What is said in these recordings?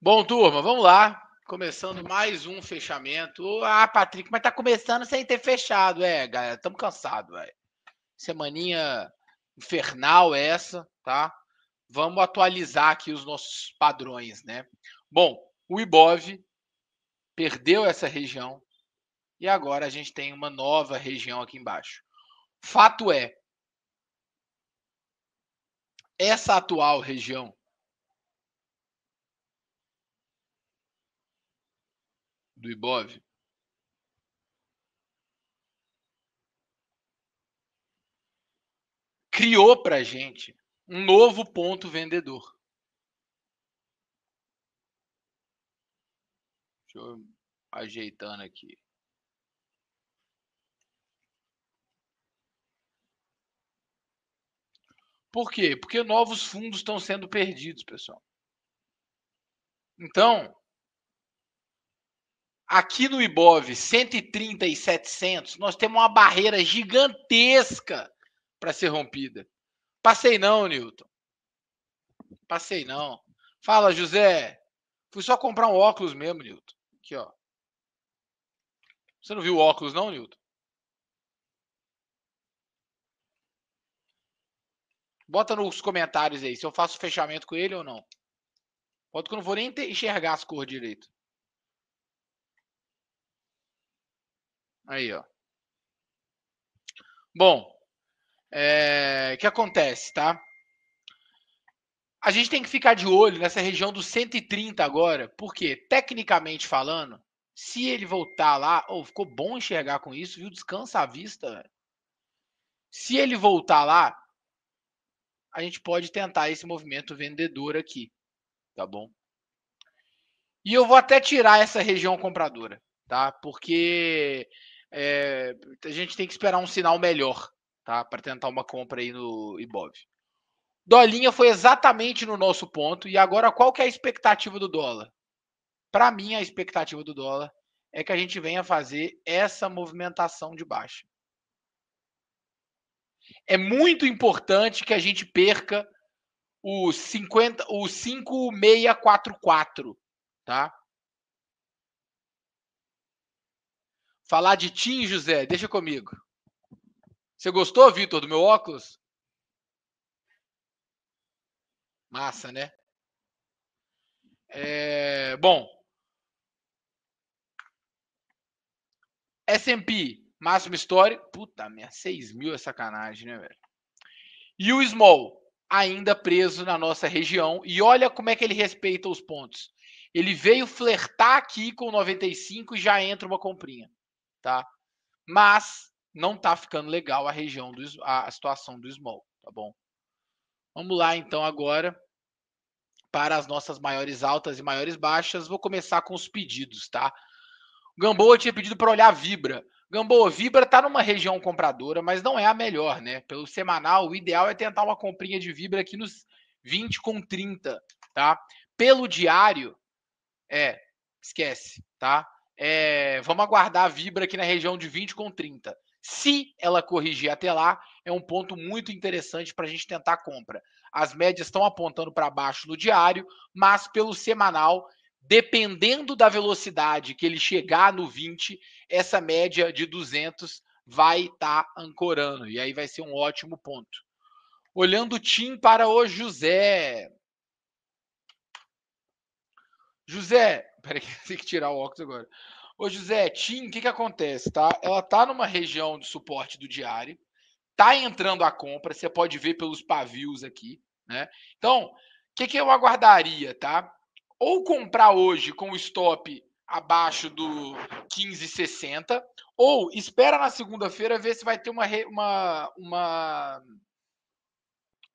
Bom, turma, vamos lá. Começando mais um fechamento. Ah, Patrick, mas tá começando sem ter fechado. É, galera, estamos cansados, velho. Semaninha infernal essa, tá? Vamos atualizar aqui os nossos padrões, né? Bom, o Ibov perdeu essa região e agora a gente tem uma nova região aqui embaixo. Fato é, essa atual região do IBOV. Criou para a gente um novo ponto vendedor. Deixa eu ajeitando aqui. Por quê? Porque novos fundos estão sendo perdidos, pessoal. Então, aqui no Ibov 130 e 700, nós temos uma barreira gigantesca para ser rompida. Passei não, Newton. Passei não. Fala, José. Fui só comprar um óculos mesmo, Newton. Aqui, ó. Você não viu o óculos não, Newton? Bota nos comentários aí se eu faço fechamento com ele ou não. Bota que eu não vou nem enxergar as cores direito. Aí, ó. Bom, é, que acontece, tá? A gente tem que ficar de olho nessa região dos 130 agora, porque, tecnicamente falando, se ele voltar lá, ou oh, ficou bom enxergar com isso, viu? Descansa a vista, velho. Se ele voltar lá, a gente pode tentar esse movimento vendedor aqui, tá bom? E eu vou até tirar essa região compradora, tá? Porque é, a gente tem que esperar um sinal melhor, tá? Para tentar uma compra aí no Ibov. Dolinha foi exatamente no nosso ponto. E agora, qual que é a expectativa do dólar? Para mim, a expectativa do dólar é que a gente venha fazer essa movimentação de baixa. É muito importante que a gente perca o o 5644, tá? Falar de Tim, José, deixa comigo. Você gostou, Vitor, do meu óculos? Massa, né? É, bom. S&P, máximo histórico. Puta merda, 6 mil é sacanagem, né, velho? E o Small, ainda preso na nossa região. E olha como é que ele respeita os pontos. Ele veio flertar aqui com 95 e já entra uma comprinha tá? Mas não tá ficando legal a região do a situação do small, tá bom? Vamos lá então agora para as nossas maiores altas e maiores baixas. Vou começar com os pedidos, tá? Gamboa tinha pedido para olhar a Vibra. Gamboa, Vibra tá numa região compradora, mas não é a melhor, né? Pelo semanal, o ideal é tentar uma comprinha de Vibra aqui nos 20 com 30, tá? Pelo diário, é, esquece, tá? É, vamos aguardar a vibra aqui na região de 20 com 30. Se ela corrigir até lá, é um ponto muito interessante para a gente tentar a compra. As médias estão apontando para baixo no diário, mas pelo semanal, dependendo da velocidade que ele chegar no 20, essa média de 200 vai estar tá ancorando. E aí vai ser um ótimo ponto. Olhando o Tim para o José. José, Peraí, tem que tirar o óculos agora. Ô, José, Tim, o que, que acontece, tá? Ela tá numa região de suporte do diário, tá entrando a compra, você pode ver pelos pavios aqui, né? Então, o que, que eu aguardaria, tá? Ou comprar hoje com o stop abaixo do 15,60, ou espera na segunda-feira ver se vai ter uma, uma, uma,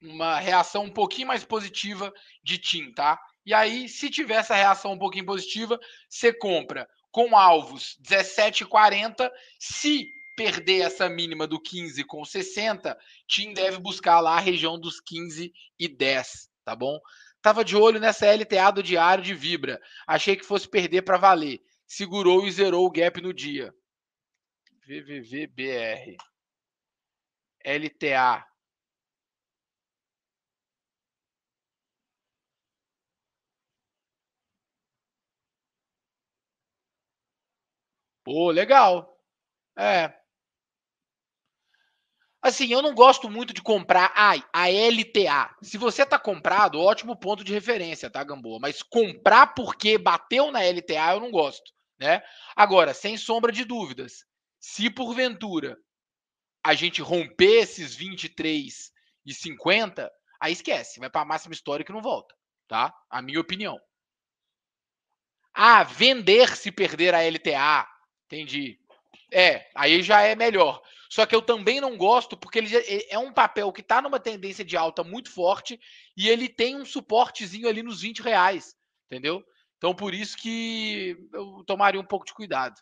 uma reação um pouquinho mais positiva de TIM, tá? E aí, se tiver essa reação um pouquinho positiva, você compra com alvos 17,40. Se perder essa mínima do 15 com 60, Tim deve buscar lá a região dos 15 e 10, tá bom? Tava de olho nessa LTA do diário de Vibra. Achei que fosse perder para valer. Segurou e zerou o gap no dia. VVVBR. LTA Pô, legal. É. Assim, eu não gosto muito de comprar ai, a LTA. Se você tá comprado, ótimo ponto de referência, tá, Gamboa? Mas comprar porque bateu na LTA, eu não gosto, né? Agora, sem sombra de dúvidas, se porventura a gente romper esses 23 e 50, aí esquece, vai para a máxima histórica e não volta, tá? A minha opinião. Ah, vender se perder a LTA. Entendi. É, aí já é melhor. Só que eu também não gosto, porque ele é um papel que está numa tendência de alta muito forte e ele tem um suportezinho ali nos 20 reais, entendeu? Então por isso que eu tomaria um pouco de cuidado.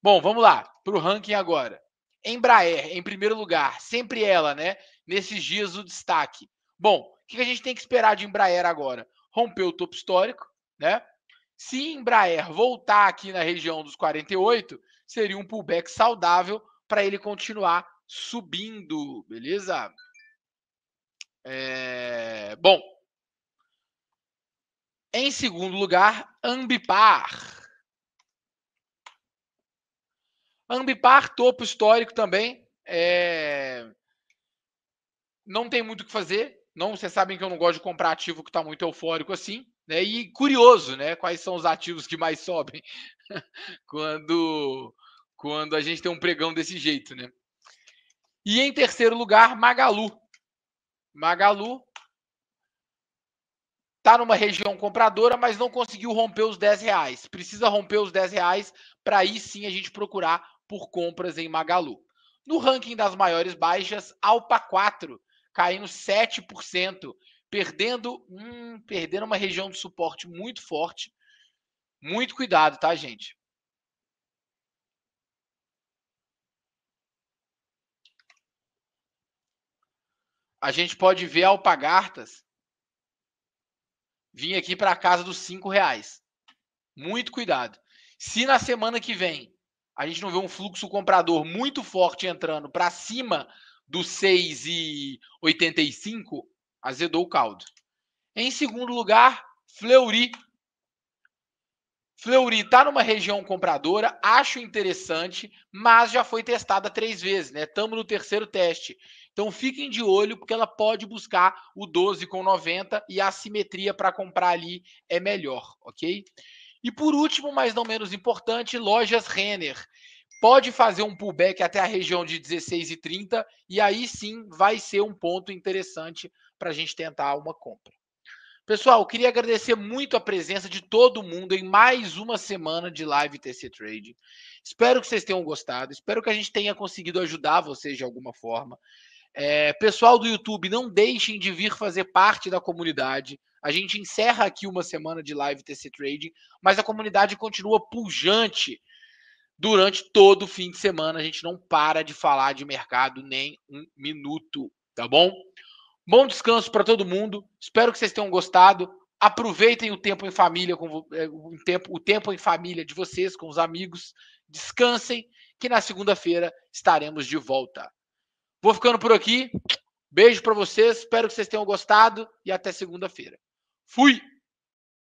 Bom, vamos lá, para o ranking agora. Embraer, em primeiro lugar, sempre ela, né? Nesses dias o destaque. Bom, o que a gente tem que esperar de Embraer agora? Rompeu o topo histórico, né? Se Embraer voltar aqui na região dos 48, seria um pullback saudável para ele continuar subindo, beleza? É... Bom, em segundo lugar, Ambipar. Ambipar, topo histórico também. É... Não tem muito o que fazer. Não, vocês sabem que eu não gosto de comprar ativo que está muito eufórico assim, né? E curioso, né? Quais são os ativos que mais sobem quando quando a gente tem um pregão desse jeito, né? E em terceiro lugar, Magalu. Magalu está numa região compradora, mas não conseguiu romper os 10 reais. Precisa romper os 10 reais para aí sim a gente procurar por compras em Magalu. No ranking das maiores baixas, Alpa 4 caindo 7%, perdendo, hum, perdendo uma região de suporte muito forte. Muito cuidado, tá, gente? A gente pode ver a Alpagartas vir aqui para a casa dos cinco reais. Muito cuidado. Se na semana que vem a gente não vê um fluxo comprador muito forte entrando para cima do 6,85, azedou o caldo. Em segundo lugar, Fleury. Fleury está numa região compradora, acho interessante, mas já foi testada três vezes, né? Estamos no terceiro teste. Então fiquem de olho, porque ela pode buscar o 12,90 com e a simetria para comprar ali é melhor, ok? E por último, mas não menos importante, lojas Renner pode fazer um pullback até a região de 16 e 30 e aí sim vai ser um ponto interessante para a gente tentar uma compra. Pessoal, queria agradecer muito a presença de todo mundo em mais uma semana de live TC Trading. Espero que vocês tenham gostado, espero que a gente tenha conseguido ajudar vocês de alguma forma. É, pessoal do YouTube, não deixem de vir fazer parte da comunidade. A gente encerra aqui uma semana de live TC Trading, mas a comunidade continua pujante durante todo o fim de semana. A gente não para de falar de mercado nem um minuto, tá bom? Bom descanso para todo mundo. Espero que vocês tenham gostado. Aproveitem o tempo em família, com, é, o, tempo, o tempo em família de vocês, com os amigos. Descansem, que na segunda-feira estaremos de volta. Vou ficando por aqui. Beijo para vocês. Espero que vocês tenham gostado e até segunda-feira. Fui!